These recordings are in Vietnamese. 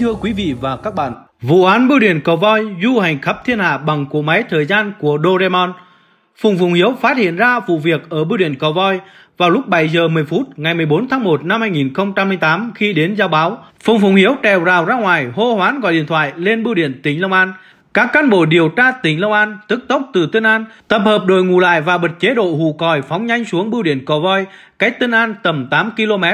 Thưa quý vị và các bạn, vụ án bưu điện cầu voi du hành khắp thiên hạ bằng cú máy thời gian của Doraemon. Phùng Phùng Hiếu phát hiện ra vụ việc ở bưu điện cầu voi vào lúc 7 giờ 10 phút ngày 14 tháng 1 năm 2008 khi đến giao báo. Phùng Phùng Hiếu trèo rào ra ngoài hô hoán gọi điện thoại lên bưu điện tỉnh Long An các cán bộ điều tra tỉnh Long An tức tốc từ Tân An tập hợp đội ngủ lại và bật chế độ hù còi phóng nhanh xuống bưu điện Cầu Voi, cách Tân An tầm 8 km.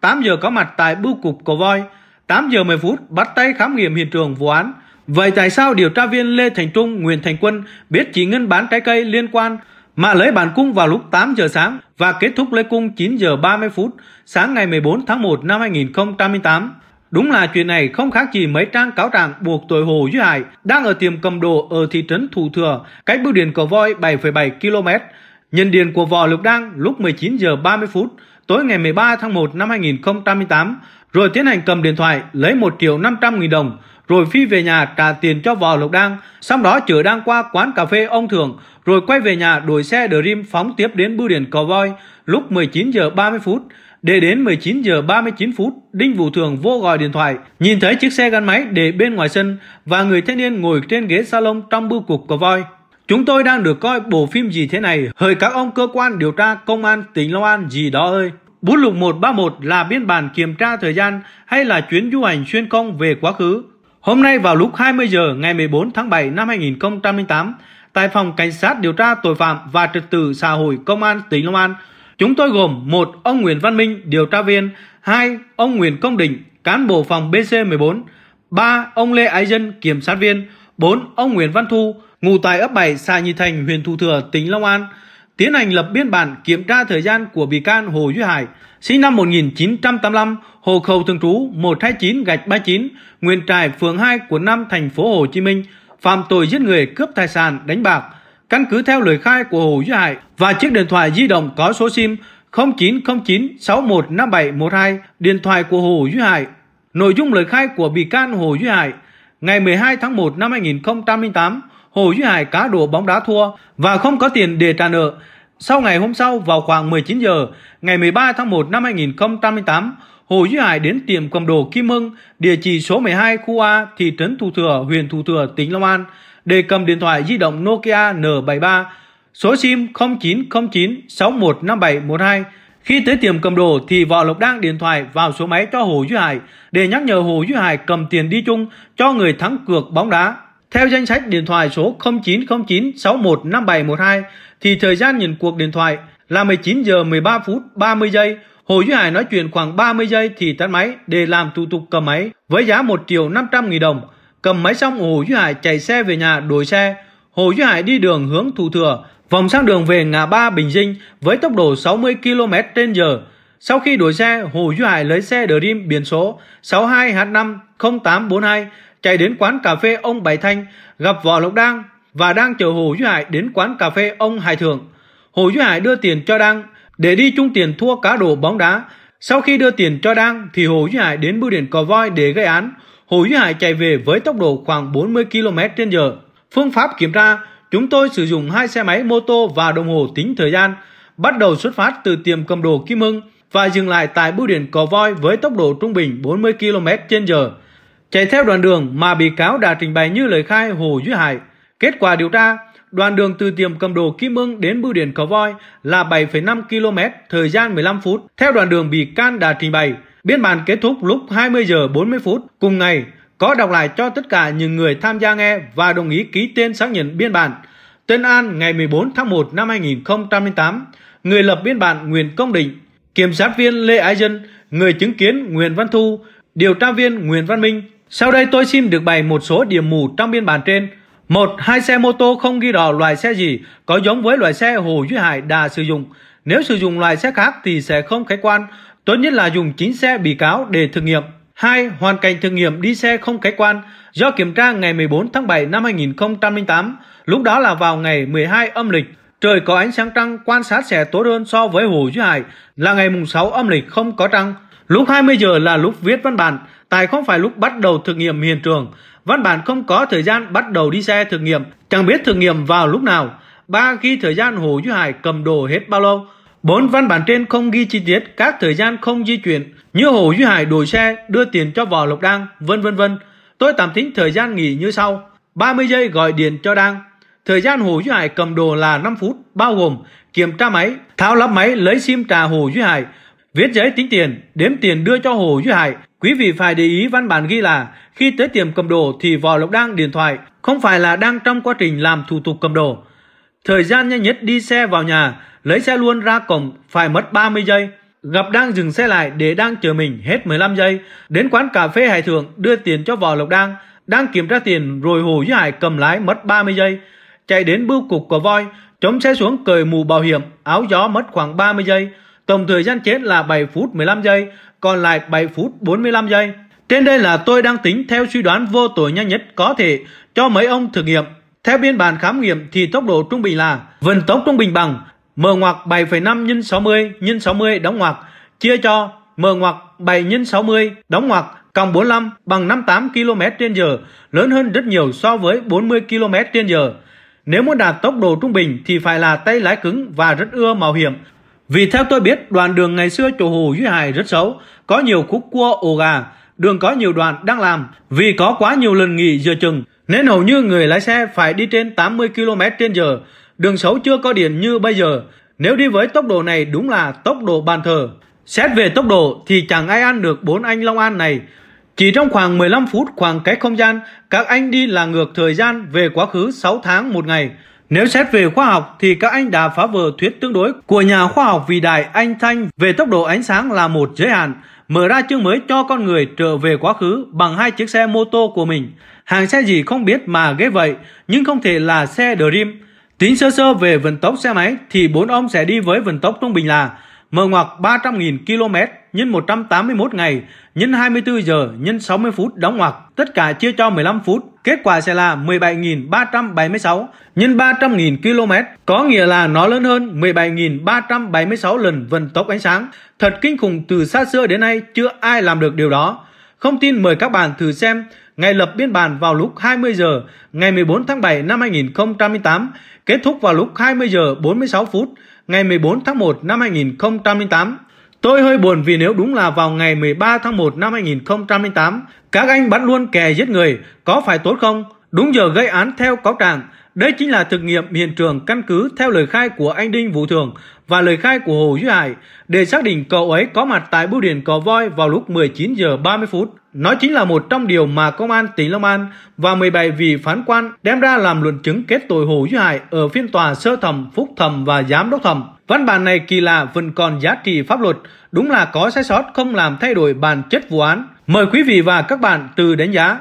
8 giờ có mặt tại bưu cục Cầu Voi, 8 giờ 10 phút bắt tay khám nghiệm hiện trường vụ án. Vậy tại sao điều tra viên Lê Thành Trung, Nguyễn Thành Quân biết chỉ Ngân bán trái cây liên quan mà lấy bản cung vào lúc 8 giờ sáng và kết thúc lấy cung 9 giờ 30 phút sáng ngày 14 tháng 1 năm 2008? Đúng là chuyện này không khác gì mấy trang cáo trạng buộc tội Hồ Duy Hải đang ở tiệm cầm đồ ở thị trấn Thủ Thừa, cách bưu điện Cờ Voi 7,7 km. Nhân điện của Võ Lục Đăng lúc 19 giờ 30 phút tối ngày 13 tháng 1 năm 2008, rồi tiến hành cầm điện thoại lấy 1 triệu 500 nghìn đồng, rồi phi về nhà trả tiền cho Võ Lục Đăng, sau đó chở đang qua quán cà phê ông Thường, rồi quay về nhà đổi xe Dream phóng tiếp đến bưu điện Cò Voi lúc 19 giờ 30 phút, để đến 19 giờ 39 phút, Đinh Vũ Thường vô gọi điện thoại, nhìn thấy chiếc xe gắn máy để bên ngoài sân và người thanh niên ngồi trên ghế salon trong bưu cục của voi. Chúng tôi đang được coi bộ phim gì thế này, hỡi các ông cơ quan điều tra công an tỉnh Long An gì đó ơi. Bút lục 131 là biên bản kiểm tra thời gian hay là chuyến du hành xuyên không về quá khứ. Hôm nay vào lúc 20 giờ ngày 14 tháng 7 năm 2008, tại phòng Cảnh sát điều tra tội phạm và trật tự xã hội Công an tỉnh Long An, Chúng tôi gồm một ông Nguyễn Văn Minh, điều tra viên, hai ông Nguyễn Công Đình, cán bộ phòng BC14, ba ông Lê Ái Dân, kiểm sát viên, bốn ông Nguyễn Văn Thu, ngụ tại ấp 7 xã Nhị Thành, huyện Thủ Thừa, tỉnh Long An, tiến hành lập biên bản kiểm tra thời gian của bị can Hồ Duy Hải, sinh năm 1985, hồ khẩu thường trú 129 gạch 39, Nguyễn trại phường 2 quận 5 thành phố Hồ Chí Minh, phạm tội giết người, cướp tài sản, đánh bạc, Căn cứ theo lời khai của Hồ Duy Hải và chiếc điện thoại di động có số SIM 0909 615712, điện thoại của Hồ Duy Hải. Nội dung lời khai của bị can Hồ Duy Hải Ngày 12 tháng 1 năm 2008, Hồ Duy Hải cá độ bóng đá thua và không có tiền để trả nợ. Sau ngày hôm sau vào khoảng 19 giờ, ngày 13 tháng 1 năm 2008, Hồ Duy Hải đến tiệm cầm đồ Kim Hưng, địa chỉ số 12 khu A, thị trấn Thủ Thừa, huyện Thủ Thừa, tỉnh Long An, để cầm điện thoại di động Nokia N73, số SIM 0909 615712. Khi tới tiệm cầm đồ thì Võ Lộc đang điện thoại vào số máy cho Hồ Duy Hải để nhắc nhở Hồ Duy Hải cầm tiền đi chung cho người thắng cược bóng đá. Theo danh sách điện thoại số 0909 615712 thì thời gian nhận cuộc điện thoại là 19 giờ 13 phút 30 giây. Hồ Duy Hải nói chuyện khoảng 30 giây thì tắt máy để làm thủ tục cầm máy với giá 1 triệu 500 nghìn đồng cầm máy xong Hồ Duy Hải chạy xe về nhà đổi xe. Hồ Duy Hải đi đường hướng Thủ Thừa, vòng sang đường về ngã ba Bình Dinh với tốc độ 60 km h Sau khi đổi xe, Hồ Duy Hải lấy xe dream biển số 62H50842 chạy đến quán cà phê ông Bảy Thanh gặp Võ Lộc đăng và đang chờ Hồ Duy Hải đến quán cà phê ông Hải Thượng. Hồ Duy Hải đưa tiền cho đăng để đi chung tiền thua cá độ bóng đá. Sau khi đưa tiền cho đăng thì Hồ Duy Hải đến bưu điện Cò Voi để gây án. Hồ Duy Hải chạy về với tốc độ khoảng 40 km h Phương pháp kiểm tra, chúng tôi sử dụng hai xe máy mô tô và đồng hồ tính thời gian, bắt đầu xuất phát từ tiệm cầm đồ Kim Hưng và dừng lại tại bưu điện Cò Voi với tốc độ trung bình 40 km h Chạy theo đoạn đường mà bị cáo đã trình bày như lời khai Hồ Duy Hải. Kết quả điều tra, đoạn đường từ tiệm cầm đồ Kim Ưng đến bưu điện Cò Voi là 7,5 km, thời gian 15 phút. Theo đoạn đường bị can đã trình bày, Biên bản kết thúc lúc 20 giờ 40 phút cùng ngày có đọc lại cho tất cả những người tham gia nghe và đồng ý ký tên xác nhận biên bản. Tên An ngày 14 tháng 1 năm 2008, người lập biên bản Nguyễn Công Định, kiểm sát viên Lê Ái Dân, người chứng kiến Nguyễn Văn Thu, điều tra viên Nguyễn Văn Minh. Sau đây tôi xin được bày một số điểm mù trong biên bản trên. Một, hai xe mô tô không ghi rõ loại xe gì có giống với loại xe Hồ Duy Hải đã sử dụng. Nếu sử dụng loại xe khác thì sẽ không khách quan tốt nhất là dùng chính xe bị cáo để thử nghiệm. 2. Hoàn cảnh thử nghiệm đi xe không cái quan do kiểm tra ngày 14 tháng 7 năm 2008, lúc đó là vào ngày 12 âm lịch. Trời có ánh sáng trăng quan sát sẽ tối hơn so với Hồ Duy Hải là ngày mùng 6 âm lịch không có trăng. Lúc 20 giờ là lúc viết văn bản, Tài không phải lúc bắt đầu thử nghiệm hiện trường. Văn bản không có thời gian bắt đầu đi xe thử nghiệm, chẳng biết thử nghiệm vào lúc nào. Ba khi thời gian Hồ Duy Hải cầm đồ hết bao lâu, bốn Văn bản trên không ghi chi tiết các thời gian không di chuyển như Hồ Duy Hải đổi xe, đưa tiền cho vò Lộc Đăng, vân vân vân. Tôi tạm tính thời gian nghỉ như sau. 30 giây gọi điện cho Đăng. Thời gian Hồ Duy Hải cầm đồ là 5 phút, bao gồm kiểm tra máy, tháo lắp máy, lấy sim trà Hồ Duy Hải, viết giấy tính tiền, đếm tiền đưa cho Hồ Duy Hải. Quý vị phải để ý văn bản ghi là khi tới tiệm cầm đồ thì vò Lộc Đăng điện thoại, không phải là đang trong quá trình làm thủ tục cầm đồ. Thời gian nhanh nhất đi xe vào nhà, lấy xe luôn ra cổng phải mất 30 giây. Gặp đang dừng xe lại để đang chờ mình hết 15 giây. Đến quán cà phê Hải Thượng đưa tiền cho Võ Lộc Đang. Đang kiểm tra tiền rồi Hồ với Hải cầm lái mất 30 giây. Chạy đến bưu cục của voi, chống xe xuống cởi mù bảo hiểm, áo gió mất khoảng 30 giây. Tổng thời gian chết là 7 phút 15 giây, còn lại 7 phút 45 giây. Trên đây là tôi đang tính theo suy đoán vô tội nhanh nhất có thể cho mấy ông thử nghiệm theo biên bản khám nghiệm thì tốc độ trung bình là vận tốc trung bình bằng m ngoặc 7,5 x 60 x 60 đóng ngoặc chia cho m ngoặc 7 x 60 đóng ngoặc cộng 45 bằng 58 km h lớn hơn rất nhiều so với 40 km h Nếu muốn đạt tốc độ trung bình thì phải là tay lái cứng và rất ưa mạo hiểm. Vì theo tôi biết, đoạn đường ngày xưa chỗ Hồ Duy Hải rất xấu, có nhiều khúc cua ổ gà, đường có nhiều đoạn đang làm vì có quá nhiều lần nghỉ giờ chừng nên hầu như người lái xe phải đi trên 80 km trên giờ đường xấu chưa có điện như bây giờ. Nếu đi với tốc độ này đúng là tốc độ bàn thờ. Xét về tốc độ thì chẳng ai ăn được bốn anh Long An này. Chỉ trong khoảng 15 phút khoảng cách không gian, các anh đi là ngược thời gian về quá khứ 6 tháng một ngày. Nếu xét về khoa học thì các anh đã phá vỡ thuyết tương đối của nhà khoa học vĩ đại Anh Thanh về tốc độ ánh sáng là một giới hạn, mở ra chương mới cho con người trở về quá khứ bằng hai chiếc xe mô tô của mình hàng xe gì không biết mà ghế vậy, nhưng không thể là xe Dream. Tính sơ sơ về vận tốc xe máy thì bốn ông sẽ đi với vận tốc trung bình là mở ngoặc 300.000 km nhân 181 ngày nhân 24 giờ nhân 60 phút đóng ngoặc, tất cả chia cho 15 phút. Kết quả sẽ là 17.376 nhân 300.000 km, có nghĩa là nó lớn hơn 17.376 lần vận tốc ánh sáng. Thật kinh khủng từ xa xưa đến nay chưa ai làm được điều đó. Không tin mời các bạn thử xem ngày lập biên bản vào lúc 20 giờ ngày 14 tháng 7 năm 2008, kết thúc vào lúc 20 giờ 46 phút ngày 14 tháng 1 năm 2008. Tôi hơi buồn vì nếu đúng là vào ngày 13 tháng 1 năm 2008, các anh bắn luôn kẻ giết người, có phải tốt không? Đúng giờ gây án theo cáo trạng, đây chính là thực nghiệm hiện trường căn cứ theo lời khai của anh Đinh Vũ Thường, và lời khai của Hồ Duy Hải để xác định cậu ấy có mặt tại bưu điện Cò Voi vào lúc 19 giờ 30 phút. Nó chính là một trong điều mà Công an tỉnh Long An và 17 vị phán quan đem ra làm luận chứng kết tội Hồ Duy Hải ở phiên tòa sơ thẩm, phúc thẩm và giám đốc thẩm. Văn bản này kỳ lạ vẫn còn giá trị pháp luật, đúng là có sai sót không làm thay đổi bản chất vụ án. Mời quý vị và các bạn từ đánh giá.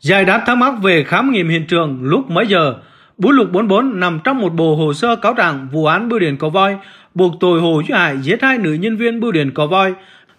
Giải đáp thắc mắc về khám nghiệm hiện trường lúc mấy giờ, Bút lục 44 nằm trong một bộ hồ sơ cáo trạng vụ án bưu điện Cầu Voi buộc tội Hồ Duy Hải giết hai nữ nhân viên bưu điện cò voi,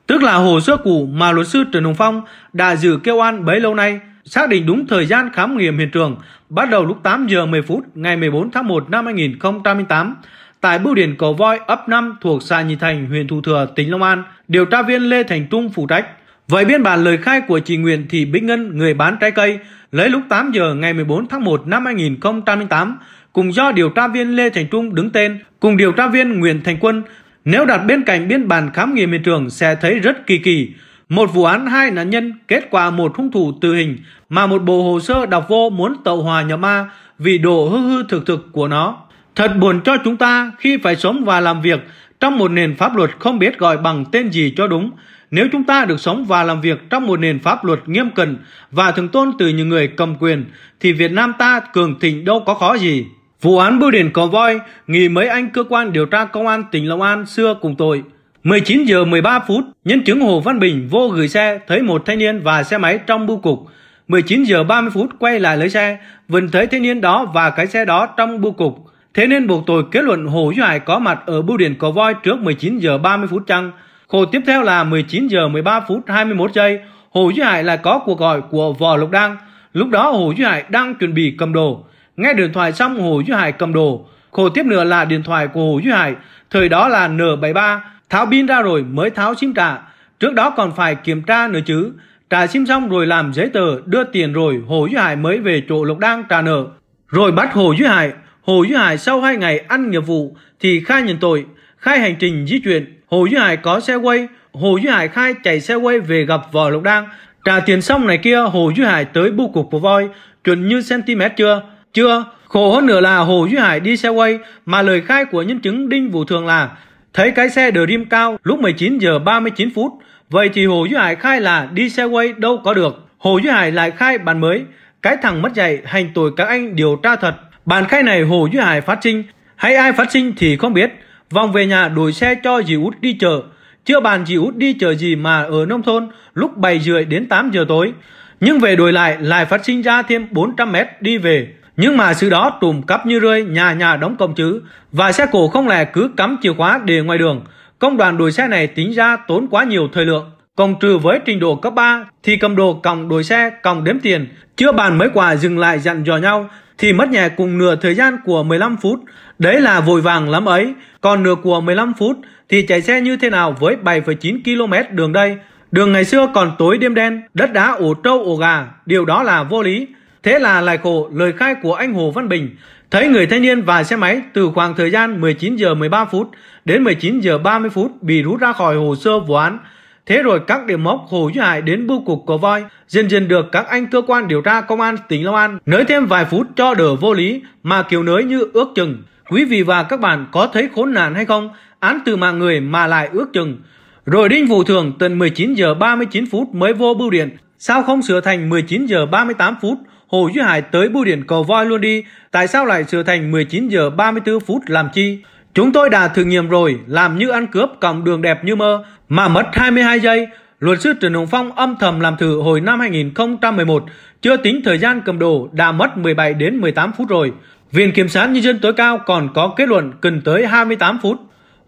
tức là hồ sơ cũ mà luật sư Trần Hồng Phong đã giữ kêu an bấy lâu nay, xác định đúng thời gian khám nghiệm hiện trường, bắt đầu lúc 8 giờ 10 phút ngày 14 tháng 1 năm 2008 tại bưu điện cò Voi ấp 5 thuộc xã Nhị Thành, huyện Thủ Thừa, tỉnh Long An, điều tra viên Lê Thành Trung phụ trách. Vậy biên bản lời khai của chị Nguyễn Thị Bích Ngân, người bán trái cây, lấy lúc 8 giờ ngày 14 tháng 1 năm 2008, cùng do điều tra viên Lê Thành Trung đứng tên cùng điều tra viên Nguyễn Thành Quân. Nếu đặt bên cạnh biên bản khám nghiệm hiện trường sẽ thấy rất kỳ kỳ. Một vụ án hai nạn nhân, kết quả một hung thủ tử hình mà một bộ hồ sơ đọc vô muốn tậu hòa nhà ma vì độ hư hư thực thực của nó. Thật buồn cho chúng ta khi phải sống và làm việc trong một nền pháp luật không biết gọi bằng tên gì cho đúng. Nếu chúng ta được sống và làm việc trong một nền pháp luật nghiêm cẩn và thường tôn từ những người cầm quyền, thì Việt Nam ta cường thịnh đâu có khó gì. Vụ án bưu điện Cò voi, nghỉ mấy anh cơ quan điều tra công an tỉnh Long An xưa cùng tội. 19 giờ 13 phút, nhân chứng Hồ Văn Bình vô gửi xe thấy một thanh niên và xe máy trong bưu cục. 19 giờ 30 phút quay lại lấy xe, vẫn thấy thanh niên đó và cái xe đó trong bưu cục. Thế nên buộc tội kết luận Hồ Duy Hải có mặt ở bưu điện Cò voi trước 19 giờ 30 phút chăng? Khổ tiếp theo là 19 giờ 13 phút 21 giây, Hồ Duy Hải là có cuộc gọi của Võ Lục Đăng. Lúc đó Hồ Duy Hải đang chuẩn bị cầm đồ. Nghe điện thoại xong Hồ Duy Hải cầm đồ. Khổ tiếp nữa là điện thoại của Hồ Duy Hải, thời đó là N73, tháo pin ra rồi mới tháo sim trả. Trước đó còn phải kiểm tra nữa chứ. Trả sim xong rồi làm giấy tờ, đưa tiền rồi Hồ Duy Hải mới về chỗ Lộc đăng trả nợ. Rồi bắt Hồ Duy Hải. Hồ Duy Hải sau 2 ngày ăn nghiệp vụ thì khai nhận tội, khai hành trình di chuyển. Hồ Duy Hải có xe quay, Hồ Duy Hải khai chạy xe quay về gặp vợ Lộc đăng, Trả tiền xong này kia, Hồ Duy Hải tới bưu cục của voi, chuẩn như cm chưa? Chưa, khổ hơn nữa là Hồ Duy Hải đi xe quay mà lời khai của nhân chứng Đinh Vũ Thường là thấy cái xe Dream cao lúc 19 giờ 39 phút, vậy thì Hồ Duy Hải khai là đi xe quay đâu có được. Hồ Duy Hải lại khai bản mới, cái thằng mất dạy hành tội các anh điều tra thật. Bản khai này Hồ Duy Hải phát sinh, hay ai phát sinh thì không biết. Vòng về nhà đổi xe cho dì út đi chợ. Chưa bàn dì út đi chợ gì mà ở nông thôn lúc 7 rưỡi đến 8 giờ tối. Nhưng về đổi lại lại phát sinh ra thêm 400 mét đi về. Nhưng mà sự đó trùm cắp như rơi, nhà nhà đóng công chứ. Và xe cổ không lẽ cứ cắm chìa khóa để ngoài đường. Công đoàn đuổi xe này tính ra tốn quá nhiều thời lượng. Còn trừ với trình độ cấp 3 thì cầm đồ còng đuổi xe, còng đếm tiền, chưa bàn mấy quả dừng lại dặn dò nhau thì mất nhà cùng nửa thời gian của 15 phút. Đấy là vội vàng lắm ấy. Còn nửa của 15 phút thì chạy xe như thế nào với 7,9 km đường đây? Đường ngày xưa còn tối đêm đen, đất đá ổ trâu ổ gà, điều đó là vô lý. Thế là lại khổ lời khai của anh Hồ Văn Bình, thấy người thanh niên và xe máy từ khoảng thời gian 19 giờ 13 phút đến 19 giờ 30 phút bị rút ra khỏi hồ sơ vụ án. Thế rồi các điểm mốc Hồ Duy Hải đến bưu cục của voi, dần dần được các anh cơ quan điều tra công an tỉnh Long An nới thêm vài phút cho đỡ vô lý mà kiểu nới như ước chừng. Quý vị và các bạn có thấy khốn nạn hay không? Án từ mạng người mà lại ước chừng. Rồi đinh vụ thường tận 19 giờ 39 phút mới vô bưu điện. Sao không sửa thành 19 giờ 38 phút? Hồ Duy Hải tới bưu điện cầu voi luôn đi, tại sao lại trở thành 19 giờ 34 phút làm chi? Chúng tôi đã thử nghiệm rồi, làm như ăn cướp còng đường đẹp như mơ, mà mất 22 giây. Luật sư Trần Hồng Phong âm thầm làm thử hồi năm 2011, chưa tính thời gian cầm đồ đã mất 17 đến 18 phút rồi. Viện Kiểm sát Nhân dân tối cao còn có kết luận cần tới 28 phút.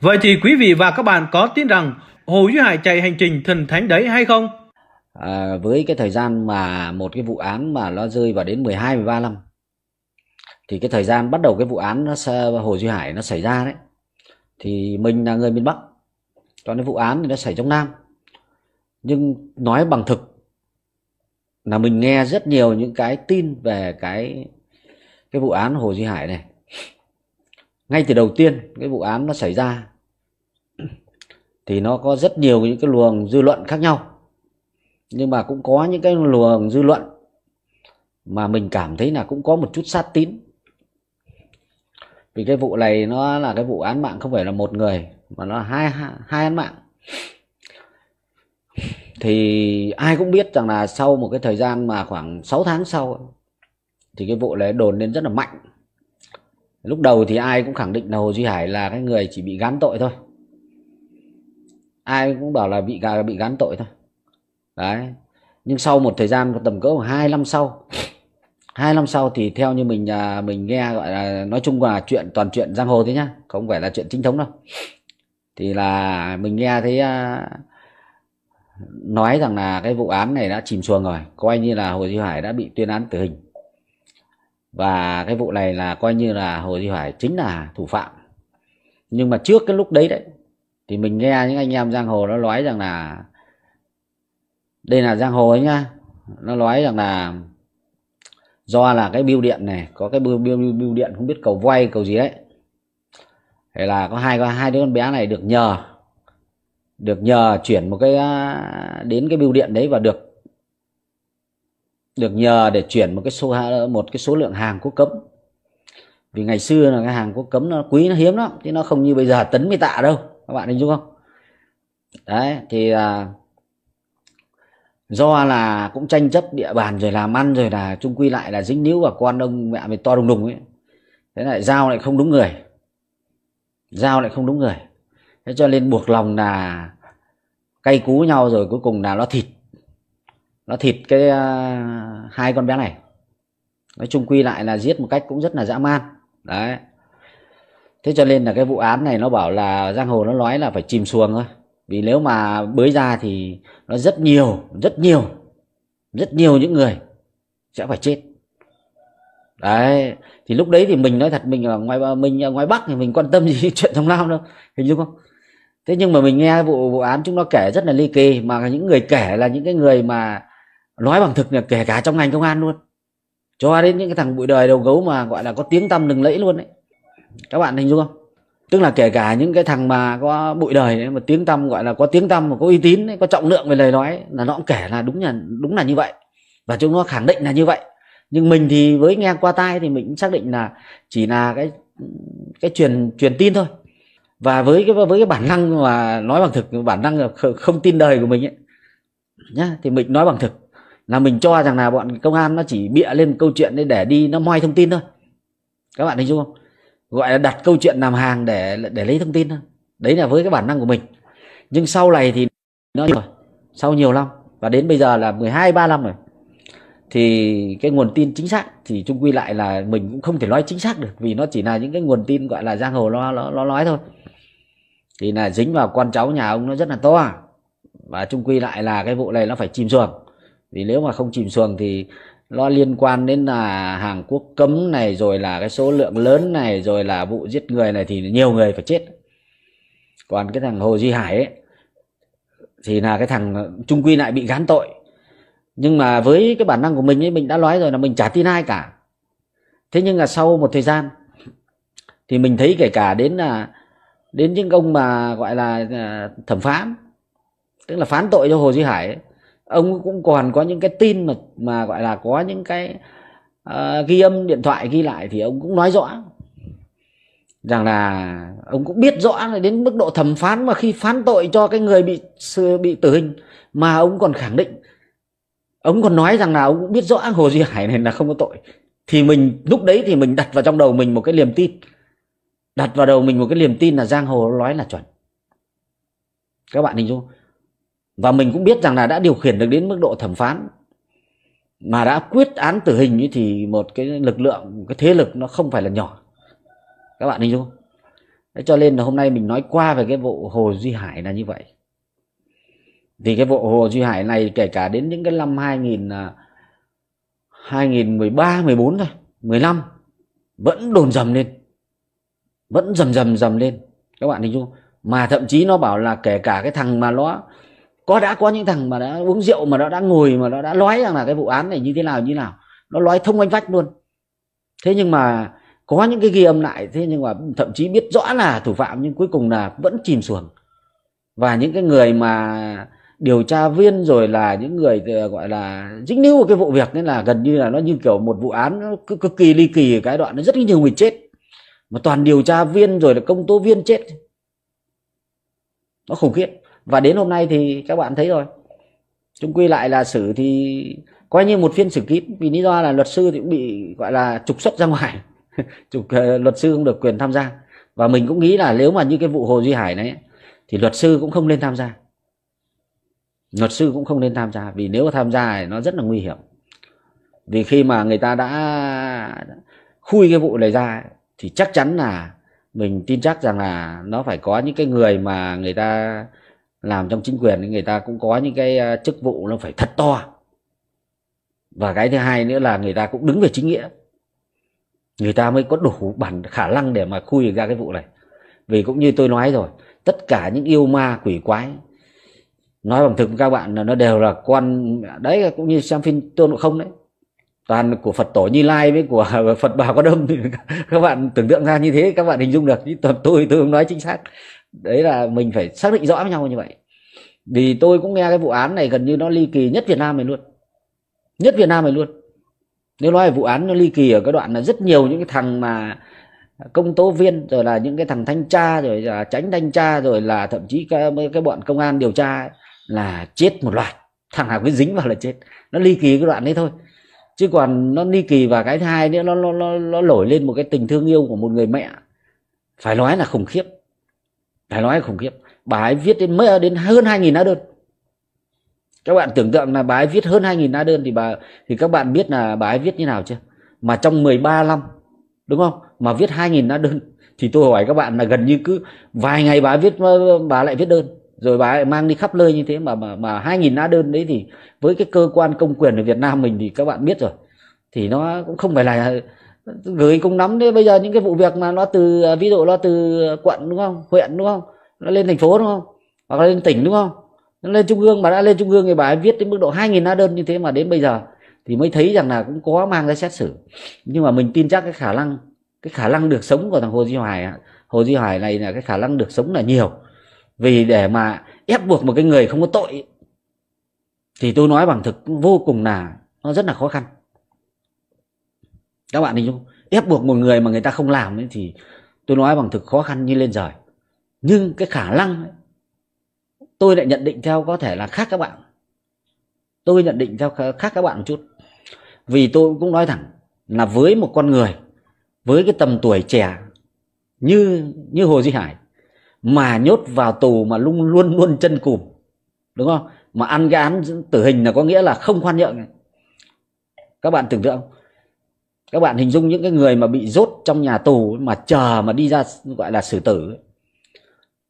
Vậy thì quý vị và các bạn có tin rằng Hồ Duy Hải chạy hành trình thần thánh đấy hay không? à, với cái thời gian mà một cái vụ án mà nó rơi vào đến 12 13 năm thì cái thời gian bắt đầu cái vụ án nó Hồ Duy Hải nó xảy ra đấy thì mình là người miền Bắc cho nên vụ án thì nó xảy trong Nam nhưng nói bằng thực là mình nghe rất nhiều những cái tin về cái cái vụ án Hồ Duy Hải này ngay từ đầu tiên cái vụ án nó xảy ra thì nó có rất nhiều những cái luồng dư luận khác nhau nhưng mà cũng có những cái luồng dư luận mà mình cảm thấy là cũng có một chút sát tín vì cái vụ này nó là cái vụ án mạng không phải là một người mà nó là hai hai án mạng thì ai cũng biết rằng là sau một cái thời gian mà khoảng 6 tháng sau thì cái vụ này đồn lên rất là mạnh lúc đầu thì ai cũng khẳng định là hồ duy hải là cái người chỉ bị gán tội thôi ai cũng bảo là bị bị gán tội thôi đấy nhưng sau một thời gian tầm cỡ hai năm sau hai năm sau thì theo như mình à, mình nghe gọi là nói chung là chuyện toàn chuyện giang hồ thế nhá không phải là chuyện chính thống đâu thì là mình nghe thấy à, nói rằng là cái vụ án này đã chìm xuồng rồi coi như là hồ duy hải đã bị tuyên án tử hình và cái vụ này là coi như là hồ duy hải chính là thủ phạm nhưng mà trước cái lúc đấy đấy thì mình nghe những anh em giang hồ nó nói rằng là đây là giang hồ ấy nhá nó nói rằng là do là cái biêu điện này có cái biêu biêu, biêu điện không biết cầu vay cầu gì đấy thế là có hai có hai đứa con bé này được nhờ được nhờ chuyển một cái à, đến cái biêu điện đấy và được được nhờ để chuyển một cái số một cái số lượng hàng quốc cấm vì ngày xưa là cái hàng quốc cấm nó quý nó hiếm lắm chứ nó không như bây giờ tấn mới tạ đâu các bạn hình dung không đấy thì à, do là cũng tranh chấp địa bàn rồi làm ăn rồi là chung quy lại là dính níu và con ông mẹ mày to đùng đùng ấy thế lại giao lại không đúng người giao lại không đúng người thế cho nên buộc lòng là cay cú nhau rồi cuối cùng là nó thịt nó thịt cái uh, hai con bé này nói chung quy lại là giết một cách cũng rất là dã man đấy thế cho nên là cái vụ án này nó bảo là giang hồ nó nói là phải chìm xuồng thôi vì nếu mà bới ra thì nó rất nhiều rất nhiều rất nhiều những người sẽ phải chết đấy thì lúc đấy thì mình nói thật mình ở ngoài mình ở ngoài bắc thì mình quan tâm gì chuyện trong lao đâu hình dung không thế nhưng mà mình nghe vụ vụ án chúng nó kể rất là ly kỳ mà những người kể là những cái người mà nói bằng thực là kể cả trong ngành công an luôn cho đến những cái thằng bụi đời đầu gấu mà gọi là có tiếng tăm lừng lẫy luôn đấy các bạn hình dung không tức là kể cả những cái thằng mà có bụi đời đấy mà tiếng tâm gọi là có tiếng tâm mà có uy tín ấy, có trọng lượng về lời nói ấy, là nó cũng kể là đúng là đúng là như vậy và chúng nó khẳng định là như vậy nhưng mình thì với nghe qua tai thì mình cũng xác định là chỉ là cái cái truyền truyền tin thôi và với cái với cái bản năng mà nói bằng thực bản năng là không tin đời của mình ấy nhá thì mình nói bằng thực là mình cho rằng là bọn công an nó chỉ bịa lên câu chuyện để đi nó moi thông tin thôi các bạn thấy dung không gọi là đặt câu chuyện làm hàng để để lấy thông tin thôi đấy là với cái bản năng của mình nhưng sau này thì nó rồi sau nhiều năm và đến bây giờ là 12 ba năm rồi thì cái nguồn tin chính xác thì chung quy lại là mình cũng không thể nói chính xác được vì nó chỉ là những cái nguồn tin gọi là giang hồ lo lo lo nói thôi thì là dính vào con cháu nhà ông nó rất là to và chung quy lại là cái vụ này nó phải chìm xuồng vì nếu mà không chìm xuồng thì nó liên quan đến là Hàn Quốc cấm này rồi là cái số lượng lớn này rồi là vụ giết người này thì nhiều người phải chết còn cái thằng Hồ Duy Hải ấy thì là cái thằng trung quy lại bị gán tội nhưng mà với cái bản năng của mình ấy mình đã nói rồi là mình chả tin ai cả thế nhưng là sau một thời gian thì mình thấy kể cả đến là đến những ông mà gọi là à, thẩm phán tức là phán tội cho Hồ Duy Hải ấy, ông cũng còn có những cái tin mà mà gọi là có những cái uh, ghi âm điện thoại ghi lại thì ông cũng nói rõ rằng là ông cũng biết rõ là đến mức độ thẩm phán mà khi phán tội cho cái người bị bị tử hình mà ông còn khẳng định ông còn nói rằng là ông cũng biết rõ hồ duy hải này là không có tội thì mình lúc đấy thì mình đặt vào trong đầu mình một cái niềm tin đặt vào đầu mình một cái niềm tin là giang hồ nói là chuẩn các bạn hình dung và mình cũng biết rằng là đã điều khiển được đến mức độ thẩm phán mà đã quyết án tử hình ấy thì một cái lực lượng một cái thế lực nó không phải là nhỏ các bạn hình dung Đấy, cho nên là hôm nay mình nói qua về cái vụ hồ duy hải là như vậy thì cái vụ hồ duy hải này kể cả đến những cái năm 2000 2013 14 thôi 15 vẫn đồn dầm lên vẫn dầm dầm dầm lên các bạn hình dung mà thậm chí nó bảo là kể cả cái thằng mà nó có đã có những thằng mà đã uống rượu mà nó đã ngồi mà nó đã nói rằng là cái vụ án này như thế nào như thế nào nó nói thông anh vách luôn thế nhưng mà có những cái ghi âm lại thế nhưng mà thậm chí biết rõ là thủ phạm nhưng cuối cùng là vẫn chìm xuồng và những cái người mà điều tra viên rồi là những người ờ, gọi là dính líu vào cái vụ việc nên là gần như là nó như kiểu một vụ án nó cực, cực kỳ ly kỳ cái đoạn nó rất nhiều người chết mà toàn điều tra viên rồi là công tố viên chết nó khủng khiếp và đến hôm nay thì các bạn thấy rồi chung quy lại là xử thì coi như một phiên xử kín vì lý do là luật sư thì cũng bị gọi là trục xuất ra ngoài trục ờ, luật sư không được quyền tham gia và mình cũng nghĩ là nếu mà như cái vụ hồ duy hải này thì luật sư cũng không nên tham gia luật sư cũng không nên tham gia vì nếu tham gia thì nó rất là nguy hiểm vì khi mà người ta đã khui cái vụ này ra thì chắc chắn là mình tin chắc rằng là nó phải có những cái người mà người ta làm trong chính quyền thì người ta cũng có những cái à, chức vụ nó phải thật to và cái thứ hai nữa là người ta cũng đứng về chính nghĩa người ta mới có đủ bản khả năng để mà khui ra cái vụ này vì cũng như tôi nói rồi tất cả những yêu ma quỷ quái nói bằng thực các bạn là nó đều là con đấy cũng như xem phim tôn ngộ không đấy toàn của phật tổ như lai với của phật bà có đâm các bạn tưởng tượng ra như thế các bạn hình dung được chứ tôi tôi không nói chính xác đấy là mình phải xác định rõ với nhau như vậy vì tôi cũng nghe cái vụ án này gần như nó ly kỳ nhất Việt Nam này luôn nhất Việt Nam này luôn nếu nói về vụ án nó ly kỳ ở cái đoạn là rất nhiều những cái thằng mà công tố viên rồi là những cái thằng thanh tra rồi là tránh thanh tra rồi là thậm chí cái, cái bọn công an điều tra là chết một loạt thằng nào cứ dính vào là chết nó ly kỳ cái đoạn đấy thôi chứ còn nó ly kỳ và cái thứ hai nữa nó nó nó, nó nổi lên một cái tình thương yêu của một người mẹ phải nói là khủng khiếp đài nói khủng khiếp bà ấy viết đến mấy đến hơn 2.000 lá đơn các bạn tưởng tượng là bà ấy viết hơn 2.000 lá đơn thì bà thì các bạn biết là bà ấy viết như nào chưa mà trong 13 năm đúng không mà viết 2.000 lá đơn thì tôi hỏi các bạn là gần như cứ vài ngày bà viết bà lại viết đơn rồi bà lại mang đi khắp nơi như thế mà mà mà hai nghìn lá đơn đấy thì với cái cơ quan công quyền ở Việt Nam mình thì các bạn biết rồi thì nó cũng không phải là gửi cùng nắm đấy bây giờ những cái vụ việc mà nó từ ví dụ nó từ quận đúng không huyện đúng không nó lên thành phố đúng không hoặc là lên tỉnh đúng không nó lên trung ương mà đã lên trung ương thì bà ấy viết đến mức độ 2.000 lá đơn như thế mà đến bây giờ thì mới thấy rằng là cũng có mang ra xét xử nhưng mà mình tin chắc cái khả năng cái khả năng được sống của thằng Hồ Duy Hoài Hồ Duy Hoài này là cái khả năng được sống là nhiều vì để mà ép buộc một cái người không có tội thì tôi nói bằng thực vô cùng là nó rất là khó khăn các bạn hình dung ép buộc một người mà người ta không làm ấy thì tôi nói bằng thực khó khăn như lên trời nhưng cái khả năng ấy, tôi lại nhận định theo có thể là khác các bạn tôi nhận định theo khác các bạn một chút vì tôi cũng nói thẳng là với một con người với cái tầm tuổi trẻ như như hồ duy hải mà nhốt vào tù mà luôn luôn luôn chân cùm đúng không mà ăn cái án tử hình là có nghĩa là không khoan nhượng các bạn tưởng tượng các bạn hình dung những cái người mà bị rốt trong nhà tù mà chờ mà đi ra gọi là xử tử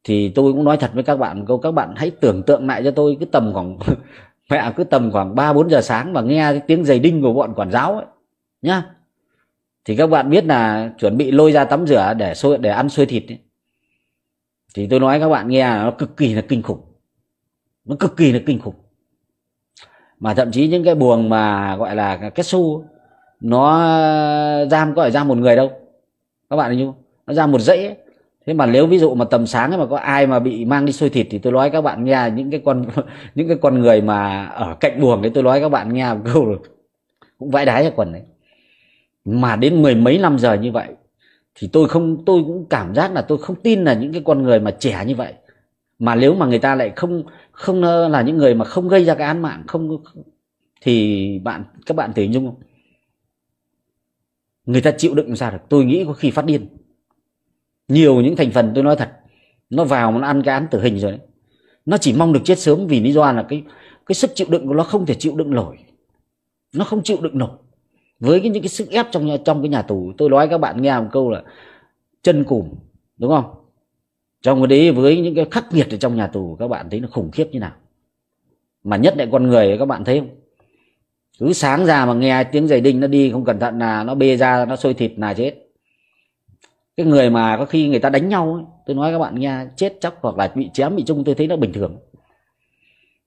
thì tôi cũng nói thật với các bạn câu các bạn hãy tưởng tượng lại cho tôi cứ tầm khoảng mẹ cứ tầm khoảng ba bốn giờ sáng và nghe cái tiếng giày đinh của bọn quản giáo ấy nhá thì các bạn biết là chuẩn bị lôi ra tắm rửa để xôi để ăn xôi thịt ấy. thì tôi nói các bạn nghe nó cực kỳ là kinh khủng nó cực kỳ là kinh khủng mà thậm chí những cái buồng mà gọi là cái su nó ờ, giam có phải giam một người đâu các bạn hình nó giam một dãy ấy. thế mà nếu ví dụ mà tầm sáng ấy mà có ai mà bị mang đi xôi thịt thì tôi nói các bạn nghe những cái con những cái con người mà ở cạnh buồng ấy tôi nói các bạn nghe một câu rồi cũng vãi đái ra quần đấy mà đến mười mấy năm giờ như vậy thì tôi không tôi cũng cảm giác là tôi không tin là những cái con người mà trẻ như vậy mà nếu mà người ta lại không không ờ, là những người mà không gây ra cái án mạng không thì bạn các bạn thể nhung không người ta chịu đựng ra được tôi nghĩ có khi phát điên nhiều những thành phần tôi nói thật nó vào nó ăn cái án tử hình rồi đấy nó chỉ mong được chết sớm vì lý do là cái cái sức chịu đựng của nó không thể chịu đựng nổi nó không chịu đựng nổi với cái, những cái sức ép trong trong cái nhà tù tôi nói các bạn nghe một câu là chân cùm đúng không trong cái đấy với những cái khắc nghiệt ở trong nhà tù các bạn thấy nó khủng khiếp như nào mà nhất lại con người các bạn thấy không cứ sáng ra mà nghe tiếng giày đinh nó đi không cẩn thận là nó bê ra nó sôi thịt là chết cái người mà có khi người ta đánh nhau ấy, tôi nói các bạn nghe chết chóc hoặc là bị chém bị trung tôi thấy nó bình thường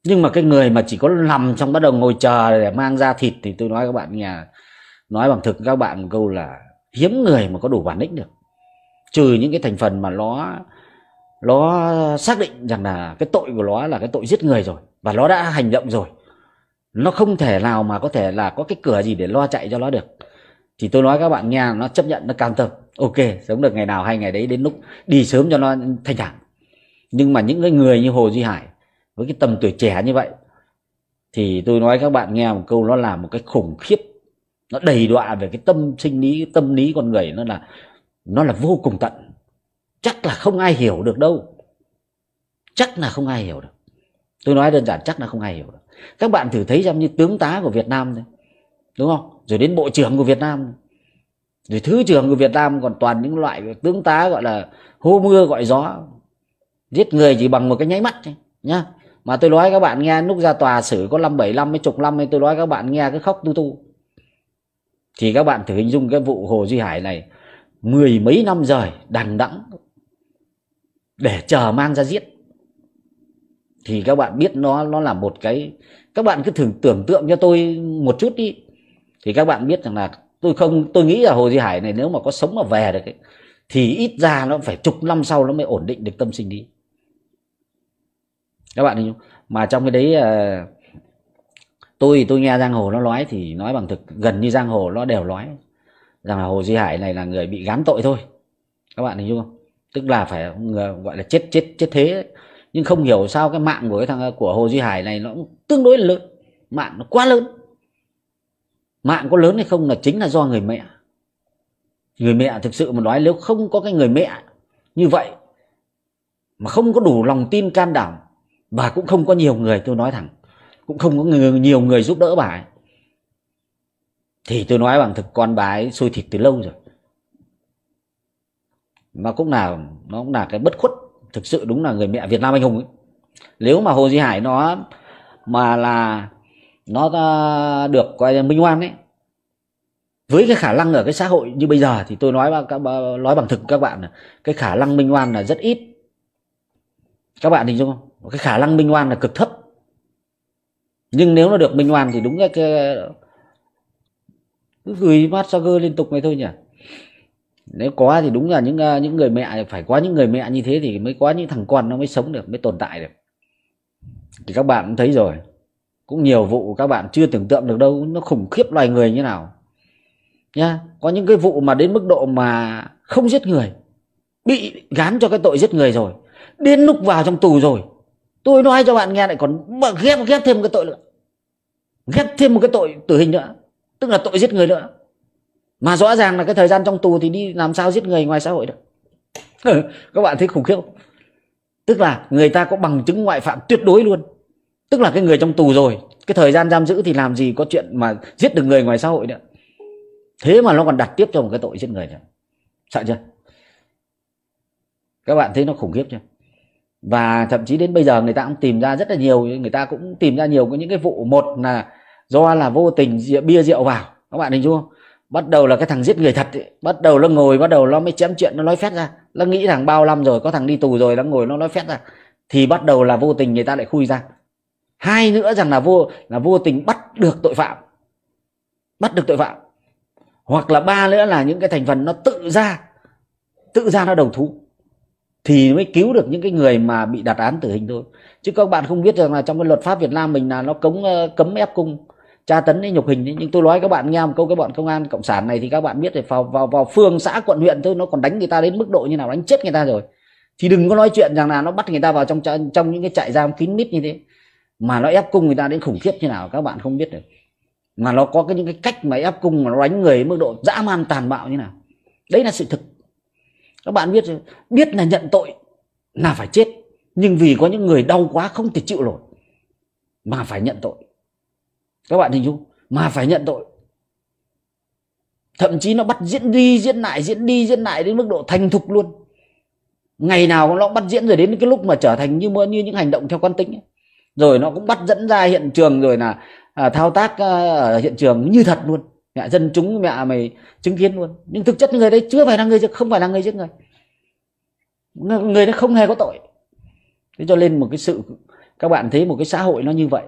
nhưng mà cái người mà chỉ có nằm trong bắt đầu ngồi chờ để mang ra thịt thì tôi nói các bạn nghe nói bằng thực các bạn một câu là hiếm người mà có đủ bản lĩnh được trừ những cái thành phần mà nó nó xác định rằng là cái tội của nó là cái tội giết người rồi và nó đã hành động rồi nó không thể nào mà có thể là có cái cửa gì để lo chạy cho nó được thì tôi nói các bạn nghe nó chấp nhận nó cam tâm ok sống được ngày nào hay ngày đấy đến lúc đi sớm cho nó thanh thản nhưng mà những cái người như hồ duy hải với cái tầm tuổi trẻ như vậy thì tôi nói các bạn nghe một câu nó là một cái khủng khiếp nó đầy đọa về cái tâm sinh lý tâm lý con người nó là nó là vô cùng tận chắc là không ai hiểu được đâu chắc là không ai hiểu được tôi nói đơn giản chắc là không ai hiểu được các bạn thử thấy xem như tướng tá của Việt Nam này đúng không rồi đến bộ trưởng của Việt Nam rồi thứ trưởng của Việt Nam còn toàn những loại tướng tá gọi là hô mưa gọi gió giết người chỉ bằng một cái nháy mắt thôi nhá mà tôi nói các bạn nghe lúc ra tòa xử có năm bảy năm mấy chục năm ấy tôi nói các bạn nghe cứ khóc tu tu thì các bạn thử hình dung cái vụ Hồ Duy Hải này mười mấy năm rồi đằng đẵng để chờ mang ra giết thì các bạn biết nó nó là một cái các bạn cứ thử tưởng tượng cho tôi một chút đi thì các bạn biết rằng là tôi không tôi nghĩ là hồ duy hải này nếu mà có sống mà về được ấy, thì ít ra nó phải chục năm sau nó mới ổn định được tâm sinh lý các bạn hiểu không mà trong cái đấy ờ, tôi tôi nghe giang hồ nó nói thì nói bằng thực gần như giang hồ nó đều nói rằng là hồ duy hải này là người bị gán tội thôi các bạn hiểu không tức là phải gọi là chết chết chết thế ấy nhưng không hiểu sao cái mạng của cái thằng của hồ duy hải này nó cũng tương đối lớn mạng nó quá lớn mạng có lớn hay không là chính là do người mẹ người mẹ thực sự mà nói nếu không có cái người mẹ như vậy mà không có đủ lòng tin can đảm và cũng không có nhiều người tôi nói thẳng cũng không có người, nhiều người giúp đỡ bà ấy. thì tôi nói bằng thực con bà ấy xôi thịt từ lâu rồi mà cũng là nó cũng là cái bất khuất thực sự đúng là người mẹ Việt Nam anh hùng ấy. nếu mà Hồ Duy Hải nó mà là nó ờ, được coi là minh oan ấy với cái khả năng ở cái xã hội như bây giờ thì tôi nói các nói bằng thực các bạn là cái khả năng minh oan là rất ít các bạn hình dung không cái khả năng minh oan là cực thấp nhưng nếu nó được minh oan thì đúng là cái cứ gửi mát sao cơ liên tục này thôi nhỉ nếu có thì đúng là những ờ, những người mẹ phải có những người mẹ như thế thì mới có những thằng con nó mới sống được mới tồn tại được thì các bạn cũng thấy rồi cũng nhiều vụ các bạn chưa tưởng tượng được đâu nó khủng khiếp loài người như nào nha có những cái vụ mà đến mức độ mà không giết người bị gán cho cái tội giết người rồi đến lúc vào trong tù rồi tôi nói cho bạn nghe lại còn ghép ghép thêm cái tội nữa ghép thêm một cái tội tử hình nữa tức là tội giết người nữa mà rõ ràng là cái thời gian trong tù thì đi làm sao giết người ngoài xã hội được các bạn thấy khủng khiếp không? tức là người ta có bằng chứng ngoại phạm tuyệt đối luôn tức là cái người trong tù rồi cái thời gian giam giữ thì làm gì có chuyện mà giết được người ngoài xã hội được thế mà nó còn đặt tiếp cho một cái tội giết người nữa sợ chưa các bạn thấy nó khủng khiếp chưa và thậm chí đến bây giờ người ta cũng tìm ra rất là nhiều người ta cũng tìm ra nhiều những cái vụ một là do là vô tình rượu, bia rượu vào các bạn hình dung không bắt đầu là cái thằng giết người thật ấy. bắt đầu nó ngồi bắt đầu nó mới chém chuyện nó nói phét ra nó nghĩ thằng bao năm rồi có thằng đi tù rồi nó ngồi nó nói phét ra thì bắt đầu là vô tình người ta lại khui ra hai nữa rằng là vô là vô tình bắt được tội phạm bắt được tội phạm hoặc là ba nữa là những cái thành phần nó tự ra tự ra nó đầu thú thì mới cứu được những cái người mà bị đặt án tử hình thôi chứ các bạn không biết rằng là trong cái luật pháp Việt Nam mình là nó cống ờ, cấm ép cung tra tấn hay nhục hình nhưng tôi nói các bạn nghe một câu cái bọn công an cộng sản này thì các bạn biết thì vào vào vào phường xã quận huyện thôi nó còn đánh người ta đến mức độ như nào đánh chết người ta rồi thì đừng có nói chuyện rằng là nó bắt người ta vào trong trong những cái trại giam kín mít như thế mà nó ép cung người ta đến khủng khiếp như nào các bạn không biết được mà nó có cái những cái cách mà ép cung mà nó đánh người mức độ dã man tàn bạo như nào đấy là sự thực các bạn biết biết là nhận tội là phải chết nhưng vì có những người đau quá không thể chịu nổi mà phải nhận tội các bạn hình dung mà phải nhận tội thậm chí nó bắt diễn đi diễn lại diễn đi diễn lại đến mức độ thành thục luôn ngày nào nó cũng bắt diễn rồi đến cái lúc mà trở thành như như những hành động theo quan tính ấy. rồi nó cũng bắt dẫn ra hiện trường rồi là à, thao tác à, ở hiện trường như thật luôn mẹ dân chúng mẹ mày chứng kiến luôn nhưng thực chất người đấy chưa phải là người không phải là người giết người người đấy không hề có tội thế cho nên một cái sự các bạn thấy một cái xã hội nó như vậy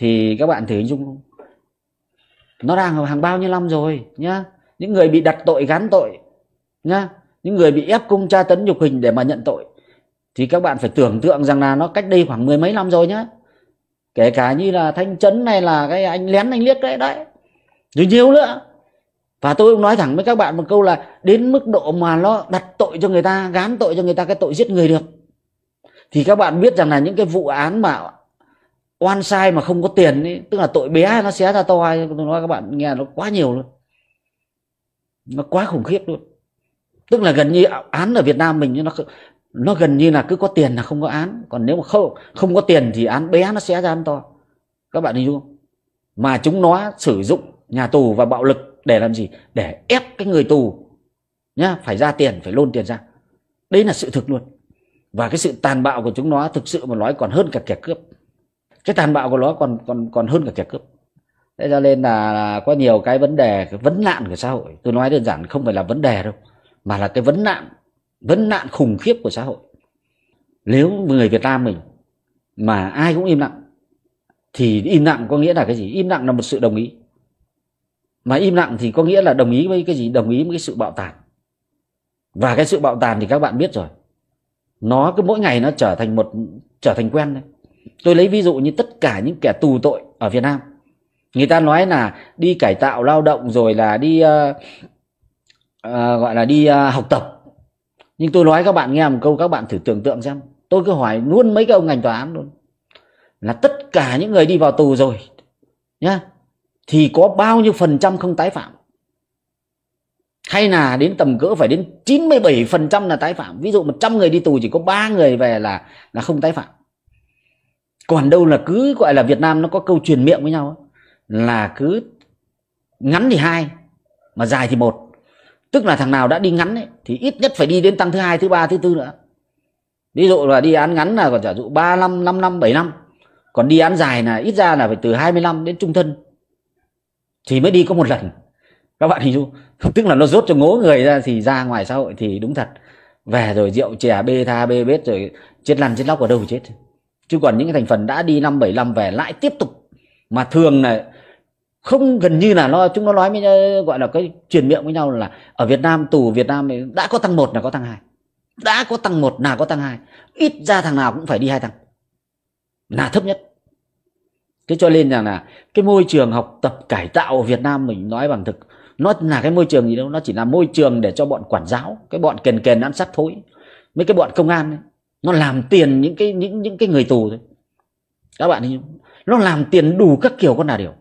thì các bạn thử hình dung nó đang ở hàng bao nhiêu năm rồi nhá những người bị đặt tội gắn tội nhá những người bị ép cung tra tấn nhục hình để mà nhận tội thì các bạn phải tưởng tượng rằng là nó cách đây khoảng mười mấy năm rồi nhá kể cả như là thanh chấn này là cái anh lén anh liếc đấy đấy rồi nhiều nữa và tôi cũng nói thẳng với các bạn một câu là đến mức độ mà nó đặt tội cho người ta gán tội cho người ta cái tội giết người được thì các bạn biết rằng là những cái vụ án mà oan sai mà không có tiền ấy, tức là tội bé nó xé ra to ai tôi nói các bạn nghe nó quá nhiều luôn nó quá khủng khiếp luôn tức là gần như án ở Việt Nam mình nó nó gần như là cứ có tiền là không có án còn nếu mà không không có tiền thì án bé nó xé ra án to các bạn hiểu không mà chúng nó sử dụng nhà tù và bạo lực để làm gì để ép cái người tù nhá phải ra tiền phải lôn tiền ra đấy là sự thực luôn và cái sự tàn bạo của chúng nó thực sự mà nói còn hơn cả kẻ cướp cái tàn bạo của nó còn còn còn hơn cả kẻ cướp thế cho nên là có nhiều cái vấn đề cái vấn nạn của xã hội tôi nói đơn giản không phải là vấn đề đâu mà là cái vấn nạn vấn nạn khủng khiếp của xã hội nếu người Việt Nam mình mà ai cũng im lặng thì im lặng có nghĩa là cái gì im lặng là một sự đồng ý mà im lặng thì có nghĩa là đồng ý với cái gì đồng ý với cái sự bạo tàn và cái sự bạo tàn thì các bạn biết rồi nó cứ mỗi ngày nó trở thành một trở thành quen đấy tôi lấy ví dụ như tất cả những kẻ tù tội ở việt nam người ta nói là đi cải tạo lao động rồi là đi uh, uh, gọi là đi uh, học tập nhưng tôi nói các bạn nghe một câu các bạn thử tưởng tượng xem tôi cứ hỏi luôn mấy cái ông ngành tòa án luôn là tất cả những người đi vào tù rồi nhá thì có bao nhiêu phần trăm không tái phạm hay là đến tầm cỡ phải đến 97% là tái phạm ví dụ 100 người đi tù chỉ có ba người về là là không tái phạm còn đâu là cứ gọi là Việt Nam nó có câu truyền miệng với nhau là cứ ngắn thì hai mà dài thì một tức là thằng nào đã đi ngắn ấy, thì ít nhất phải đi đến tăng thứ hai thứ ba thứ tư nữa ví dụ là đi án ngắn là còn giả dụ ba năm năm năm bảy năm còn đi án dài là ít ra là phải từ 20 năm đến trung thân thì mới đi có một lần các bạn hình dung tức là nó rốt cho ngố người ra thì ra ngoài xã hội thì đúng thật về rồi rượu chè bê tha bê bết rồi chết lăn chết lóc ở đâu chết chứ còn những cái thành phần đã đi năm bảy năm về lại tiếp tục mà thường là không gần như là nó chúng nó nói với nhau, gọi là cái truyền miệng với nhau là ở Việt Nam tù Việt Nam đã có tăng một là có tăng hai đã có tăng một là có tăng hai ít ra thằng nào cũng phải đi hai thằng là thấp nhất thế cho nên rằng là, là cái môi trường học tập cải tạo ở Việt Nam mình nói bằng thực nó là cái môi trường gì đâu nó chỉ là môi trường để cho bọn quản giáo cái bọn kền kền ăn sắt thối mấy cái bọn công an ấy, nó làm tiền những cái những những cái người tù thôi các bạn hiểu không nó làm tiền đủ các kiểu con nào điều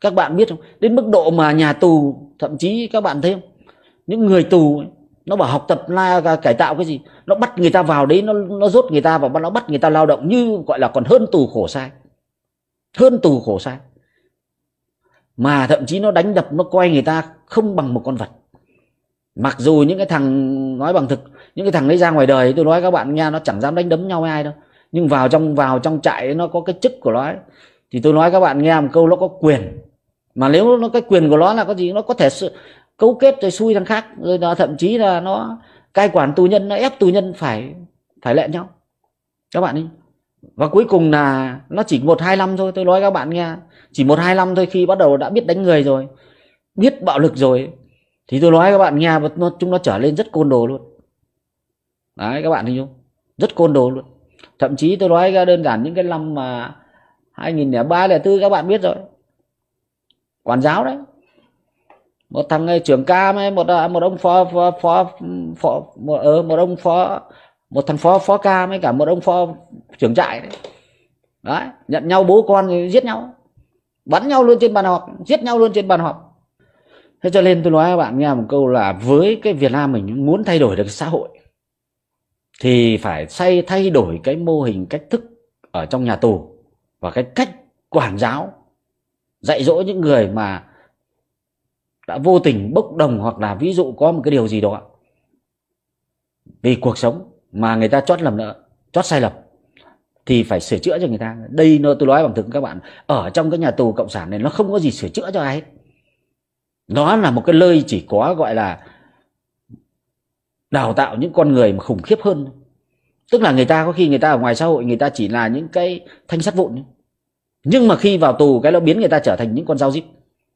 các bạn biết không đến mức độ mà nhà tù thậm chí các bạn thấy không những người tù ấy, nó bảo học tập la cải tạo cái gì nó bắt người ta vào đấy nó nó rốt người ta và nó bắt người ta lao động như gọi là còn hơn tù khổ sai hơn tù khổ sai mà thậm chí nó đánh đập nó coi người ta không bằng một con vật mặc dù những cái thằng nói bằng thực những cái thằng đấy ra ngoài đời tôi nói các bạn nghe nó chẳng dám đánh đấm nhau với ai đâu nhưng vào trong vào trong trại nó có cái chức của nó ấy. thì tôi nói các bạn nghe một câu nó có quyền mà nếu nó cái quyền của nó là có gì nó có thể sự cấu kết rồi xui thằng khác rồi nó thậm chí là nó cai quản tù nhân nó ép tù nhân phải phải lệ nhau các bạn đi, và cuối cùng là nó chỉ một hai năm thôi tôi nói các bạn nghe chỉ một hai năm thôi khi bắt đầu đã biết đánh người rồi biết bạo lực rồi thì tôi nói các bạn nghe mà nó chúng nó trở lên rất côn đồ luôn đấy các bạn thấy không rất côn đồ luôn thậm chí tôi nói đơn giản những cái năm mà 2003 là tư các bạn biết rồi quản giáo đấy một thằng ờ, trưởng ca ấy, một ờ, một ông phó phó phó, phó một, ừ, một ông phó một thằng phó phó ca mấy cả một ông phó trưởng trại đấy. đấy nhận nhau bố con giết nhau bắn nhau luôn trên bàn họp giết nhau luôn trên bàn họp thế cho nên tôi nói các bạn nghe một câu là với cái việt nam mình muốn thay đổi được xã hội thì phải xây thay đổi cái mô hình cách thức ở trong nhà tù và cái cách quản giáo dạy dỗ những người mà đã vô tình bốc đồng hoặc là ví dụ có một cái điều gì đó vì cuộc sống mà người ta chót lầm lỡ chót sai lầm thì phải sửa chữa cho người ta đây nó tôi nói bằng thực các bạn ở trong cái nhà tù cộng sản này nó không có gì sửa chữa cho ai hết đó là một cái nơi chỉ có gọi là đào tạo những con người mà khủng khiếp hơn tức là người ta có khi người ta ở ngoài xã hội người ta chỉ là những cái thanh sắt vụn nhưng mà khi vào tù cái nó biến người ta trở thành những con dao díp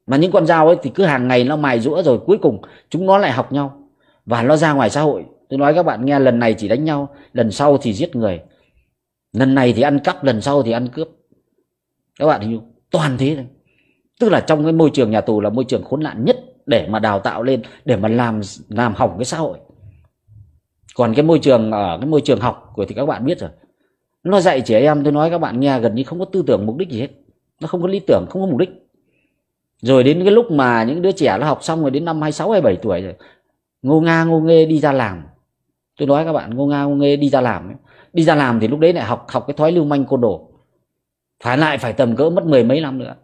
mà những con dao ấy thì cứ hàng ngày nó mài rũa rồi cuối cùng chúng nó lại học nhau và nó ra ngoài xã hội tôi nói các bạn nghe lần này chỉ đánh nhau lần sau thì giết người lần này thì ăn cắp lần sau thì ăn cướp các bạn hiểu toàn thế này tức là trong cái môi trường nhà tù là môi trường khốn nạn nhất để mà đào tạo lên để mà làm làm hỏng cái xã hội còn cái môi trường ở cái môi trường học của thì các bạn biết rồi nó dạy trẻ em tôi nói các bạn nghe gần như không có tư tưởng mục đích gì hết nó không có lý tưởng không có mục đích rồi đến cái lúc mà những đứa trẻ nó học xong rồi đến năm 26 27 tuổi rồi ngô nga ngô nghê đi ra làm tôi nói các bạn ngô nga ngô nghê đi ra làm đi ra làm thì lúc đấy lại học học cái thói lưu manh côn đồ phải lại phải tầm cỡ mất mười mấy năm nữa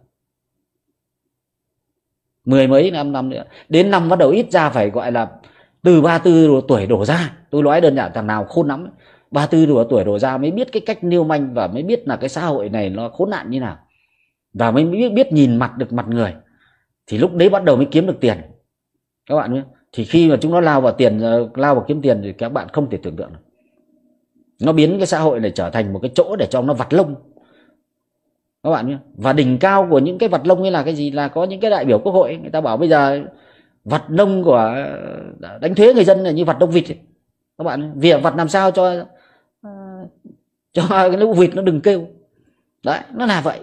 mười mấy năm năm nữa đến năm bắt đầu ít ra phải gọi là từ ba tư tuổi đổ ra tôi nói đơn giản thằng nào khôn lắm ba tư tuổi đổ ra mới biết cái cách nêu manh và mới biết là cái xã hội này nó khốn nạn như nào và mới biết, biết nhìn mặt được mặt người thì lúc đấy bắt đầu mới kiếm được tiền các bạn nhé thì khi mà chúng nó lao vào tiền ờ, lao vào kiếm tiền thì các bạn không thể tưởng tượng được nó biến cái xã hội này trở thành một cái chỗ để cho nó vặt lông các bạn nhé và đỉnh cao của những cái vật lông ấy là cái gì là có những cái đại biểu quốc hội ấy. người ta bảo bây giờ vật nông của ờ, đánh thuế người dân là như vật đông vịt ấy. các bạn vì vật làm sao cho ờ, cho cái lũ vịt nó đừng kêu đấy nó là vậy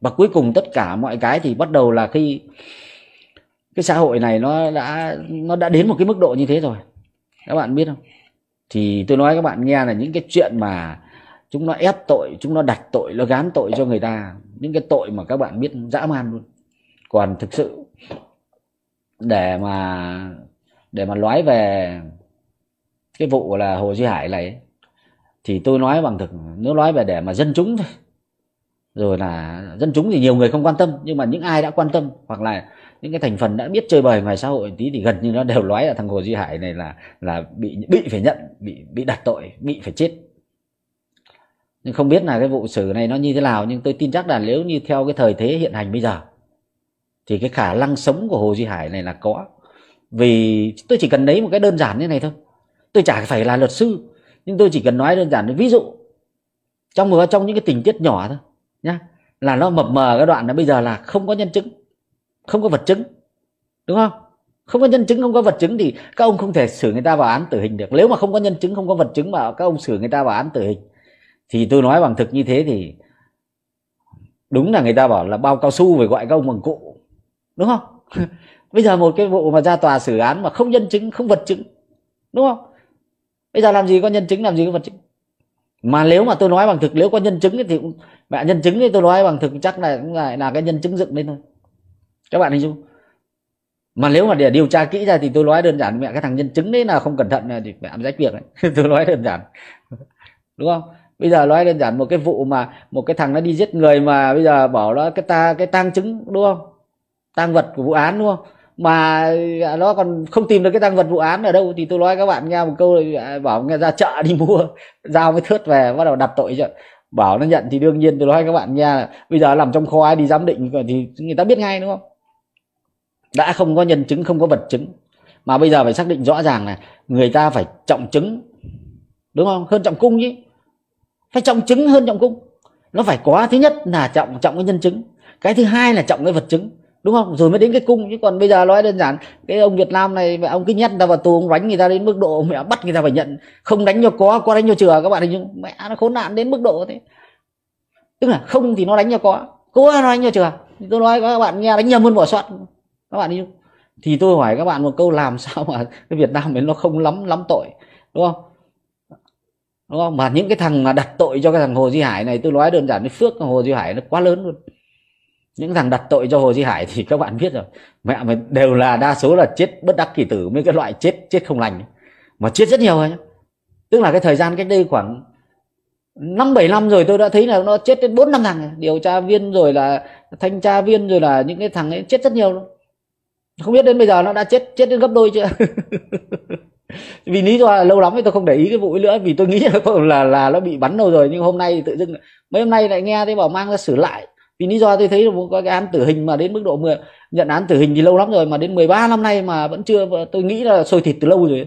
và cuối cùng tất cả mọi cái thì bắt đầu là khi cái xã hội này nó đã nó đã đến một cái mức độ như thế rồi các bạn biết không thì tôi nói các bạn nghe là những cái chuyện mà chúng nó ép tội chúng nó đặt tội nó gán tội cho người ta những cái tội mà các bạn biết dã man luôn còn thực sự để mà để mà nói về cái vụ là hồ duy hải này thì tôi nói bằng thực nếu nói về để mà dân chúng thôi rồi là dân chúng thì nhiều người không quan tâm nhưng mà những ai đã quan tâm hoặc là những cái thành phần đã biết chơi bời ngoài xã hội tí thì gần như nó đều nói là thằng hồ duy hải này là là bị bị phải nhận bị bị đặt tội bị phải chết nhưng không biết là cái vụ xử này nó như thế nào nhưng tôi tin chắc là nếu như theo cái thời thế hiện hành bây giờ thì cái khả năng sống của hồ duy hải này là có vì tôi chỉ cần lấy một cái đơn giản như này thôi tôi chả phải là luật sư nhưng tôi chỉ cần nói đơn giản ví dụ trong một trong những cái tình tiết nhỏ thôi nhá là nó mập mờ cái đoạn là bây giờ là không có nhân chứng không có vật chứng đúng không không có nhân chứng không có vật chứng thì các ông không thể xử người ta vào án tử hình được nếu mà không có nhân chứng không có vật chứng mà các ông xử người ta vào án tử hình thì tôi nói bằng thực như thế thì đúng là người ta bảo là bao cao su phải gọi các ông bằng cụ đúng không bây giờ một cái vụ mà ra tòa xử án mà không nhân chứng không vật chứng đúng không bây giờ làm gì có nhân chứng làm gì có vật chứng mà nếu mà tôi nói bằng thực nếu có nhân chứng thì mẹ nhân chứng thì tôi nói bằng thực chắc là là, là cái nhân chứng dựng lên thôi các bạn hình dung mà nếu mà để điều tra kỹ ra thì tôi nói đơn giản mẹ cái thằng nhân chứng đấy là không cẩn thận thì mẹ rách việc đấy tôi nói đơn giản đúng không bây giờ nói đơn giản một cái vụ mà một cái thằng nó đi giết người mà bây giờ bỏ nó cái ta cái tang chứng đúng không tang vật của vụ án đúng không mà à, nó còn không tìm được cái tăng vật vụ án ở đâu thì tôi nói các bạn nghe một câu à, bảo nghe ra chợ đi mua giao cái thớt về bắt đầu đặt tội chợ bảo nó nhận thì đương nhiên tôi nói các bạn nghe là bây giờ làm trong kho ai đi giám định thì người ta biết ngay đúng không đã không có nhân chứng không có vật chứng mà bây giờ phải xác định rõ ràng là người ta phải trọng chứng đúng không hơn trọng cung chứ phải trọng chứng hơn trọng cung nó phải có thứ nhất là trọng trọng cái nhân chứng cái thứ hai là trọng cái vật chứng đúng không rồi mới đến cái cung chứ còn bây giờ nói đơn giản cái ông Việt Nam này mẹ ông cứ nhét ra vào tù ông đánh người ta đến mức độ mẹ bắt người ta phải nhận không đánh cho có có đánh cho chừa các bạn hình dung mẹ nó khốn nạn đến mức độ thế tức là không thì nó đánh cho có có nó đánh cho chừa tôi nói các bạn nghe đánh nhầm hơn bỏ soát các bạn hình dung thì tôi hỏi các bạn một câu làm sao mà cái Việt Nam này nó không lắm lắm tội đúng không đúng không mà những cái thằng mà đặt tội cho cái thằng hồ duy hải này tôi nói đơn giản cái phước của hồ duy hải nó quá lớn luôn những thằng đặt tội cho hồ duy hải thì các bạn biết rồi mẹ mày đều là đa số là chết bất đắc kỳ tử mấy cái loại chết chết không lành mà chết rất nhiều rồi tức là cái thời gian cách đây khoảng năm bảy năm rồi tôi đã thấy là nó chết đến bốn năm thằng điều tra viên rồi là thanh tra viên rồi là những cái thằng ấy chết rất nhiều luôn không biết đến bây giờ nó đã chết chết đến gấp đôi chưa vì lý do là lâu lắm thì tôi không để ý cái vụ ấy nữa vì tôi nghĩ là là, nó bị bắn đâu rồi nhưng hôm nay thì tự dưng mấy hôm nay lại nghe thấy bảo mang ra xử lại vì lý do tôi thấy là có cái án tử hình mà đến mức độ 10, nhận án tử hình thì lâu lắm rồi mà đến 13 năm nay mà vẫn chưa tôi nghĩ là sôi thịt từ lâu rồi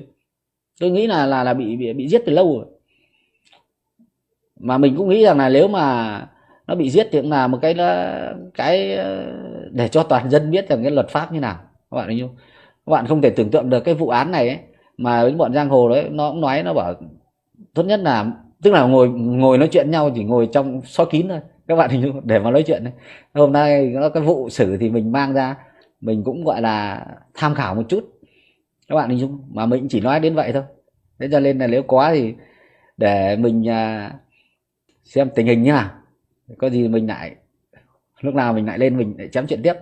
tôi nghĩ là là là bị bị, bị giết từ lâu rồi mà mình cũng nghĩ rằng là nếu mà nó bị giết thì cũng là một cái nó cái ờ, để cho toàn dân biết rằng cái luật pháp như nào các bạn hiểu không các bạn không thể tưởng tượng được cái vụ án này ấy, mà với bọn giang hồ đấy nó cũng nói nó bảo tốt nhất là tức là ngồi ngồi nói chuyện nhau chỉ ngồi trong xó kín thôi các bạn hình để mà nói chuyện đấy hôm nay nó cái vụ xử thì mình mang ra mình cũng gọi là tham khảo một chút các bạn hình dung mà mình chỉ nói đến vậy thôi thế cho nên là nếu có thì để mình à, xem tình hình như nào có gì mình lại lúc nào mình lại lên mình để chém chuyện tiếp